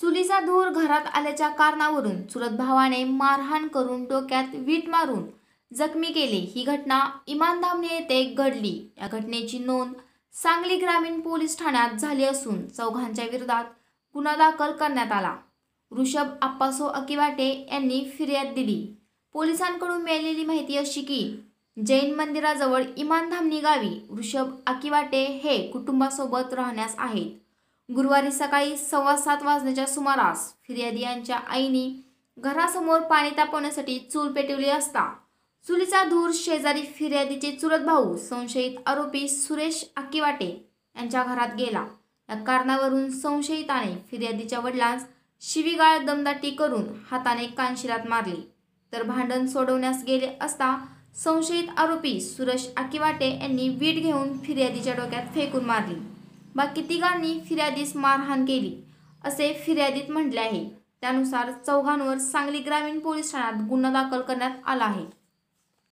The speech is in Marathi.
चुलीचा धूर घरात आल्याच्या कारणावरून चुलत भावाने मारहाण करून डोक्यात वीट मारून जखमी केले ही घटना इमानधामणी येथे घडली या घटनेची नोंद सांगली ग्रामीण पोलीस ठाण्यात झाली असून चौघांच्या विरोधात गुन्हा दाखल करण्यात आला ऋषभ आप्पासो अकिवाटे यांनी फिर्याद दिली पोलिसांकडून मिळालेली माहिती अशी की जैन मंदिराजवळ इमानधामणी गावी ऋषभ अकिवाटे हे कुटुंबासोबत राहण्यास आहेत गुरुवारी सकाळी सव्वा सात वाजण्याच्या सुमारास फिर्यादी यांच्या आईने घरासमोर पाणी तापवण्यासाठी चूल पेटवली असता चुलीचा धूर शेजारी फिर्यादीचे चुलत भाऊ संशयित आरोपी सुरेश अक्कीवाटे यांच्या घरात गेला या कारणावरून संशयिताने फिर्यादीच्या वडिलांस शिवीगाळ दमदाटी करून हाताने कानशिरात मारली तर भांडण सोडवण्यास गेले असता संशयित आरोपी सुरेश आकीवाटे यांनी वीट घेऊन फिर्यादीच्या डोक्यात फेकून मारली बाकी तिघांनी फिर्यादीस मारहाण केली असे फिर्यादीत म्हटले आहे त्यानुसार चौघांवर सांगली ग्रामीण पोलीस ठाण्यात गुन्हा दाखल करण्यात आला आहे